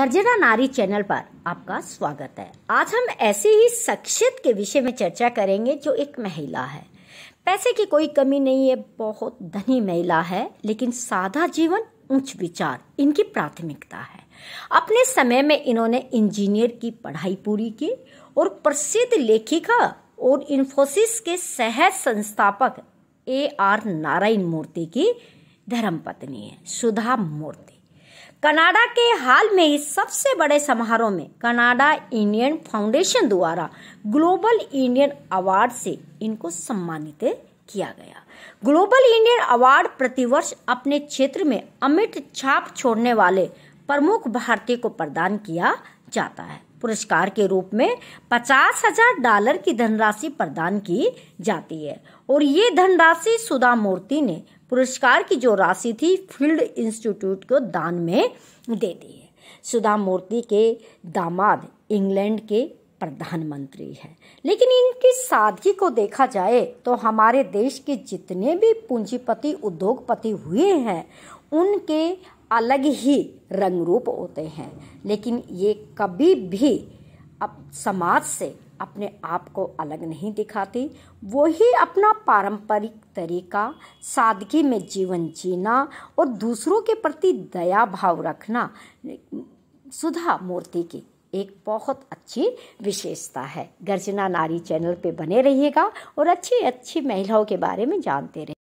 गर्जना नारी चैनल पर आपका स्वागत है आज हम ऐसे ही शख्सियत के विषय में चर्चा करेंगे जो एक महिला है पैसे की कोई कमी नहीं है बहुत धनी महिला है लेकिन सादा जीवन उच्च विचार इनकी प्राथमिकता है अपने समय में इन्होंने इंजीनियर की पढ़ाई पूरी की और प्रसिद्ध लेखिका और इन्फोसिस के सह संस्थापक ए आर नारायण मूर्ति की धर्म पत्नी है सुधा मूर्ति कनाडा के हाल में ही सबसे बड़े समारोह में कनाडा इंडियन फाउंडेशन द्वारा ग्लोबल इंडियन अवार्ड से इनको सम्मानित किया गया ग्लोबल इंडियन अवार्ड प्रतिवर्ष अपने क्षेत्र में अमिट छाप छोड़ने वाले प्रमुख भारतीय को प्रदान किया जाता है पुरस्कार के रूप में पचास हजार डॉलर की धनराशि प्रदान की जाती है और ये धनराशि सुधा मूर्ति ने पुरस्कार की जो राशि थी फील्ड इंस्टीट्यूट को दान में दे दी है सुधा मूर्ति के दामाद इंग्लैंड के प्रधानमंत्री है लेकिन इनकी सादगी को देखा जाए तो हमारे देश के जितने भी पूंजीपति उद्योगपति हुए हैं उनके अलग ही रंग रूप होते हैं लेकिन ये कभी भी अब समाज से अपने आप को अलग नहीं दिखाती वही अपना पारंपरिक तरीका सादगी में जीवन जीना और दूसरों के प्रति दया भाव रखना सुधा मूर्ति की एक बहुत अच्छी विशेषता है गर्जना नारी चैनल पे बने रहिएगा और अच्छी अच्छी महिलाओं के बारे में जानते रहिए